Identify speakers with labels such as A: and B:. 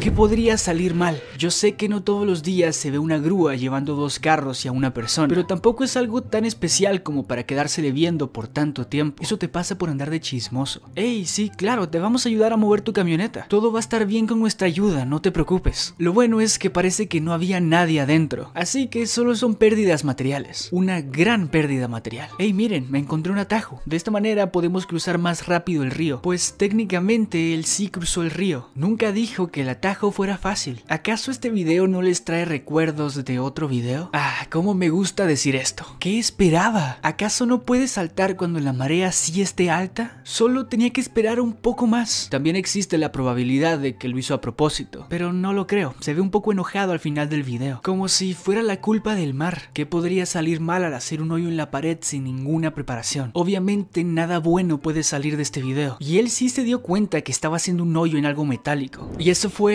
A: ¿Qué podría salir mal? Yo sé que no todos los días se ve una grúa llevando dos carros y a una persona, pero tampoco es algo tan especial como para quedársele viendo por tanto tiempo. Eso te pasa por andar de chismoso. Ey, sí, claro, te vamos a ayudar a mover tu camioneta. Todo va a estar bien con nuestra ayuda, no te preocupes. Lo bueno es que parece que no había nadie adentro, así que solo son pérdidas materiales. Una gran pérdida material. Ey, miren, me encontré un atajo. De esta manera podemos cruzar más rápido el río, pues técnicamente él sí cruzó el río. Nunca dijo que la fuera fácil. ¿Acaso este video no les trae recuerdos de otro video? Ah, cómo me gusta decir esto. ¿Qué esperaba? ¿Acaso no puede saltar cuando la marea sí esté alta? Solo tenía que esperar un poco más. También existe la probabilidad de que lo hizo a propósito, pero no lo creo. Se ve un poco enojado al final del video, como si fuera la culpa del mar. Que podría salir mal al hacer un hoyo en la pared sin ninguna preparación? Obviamente nada bueno puede salir de este video. Y él sí se dio cuenta que estaba haciendo un hoyo en algo metálico. Y eso fue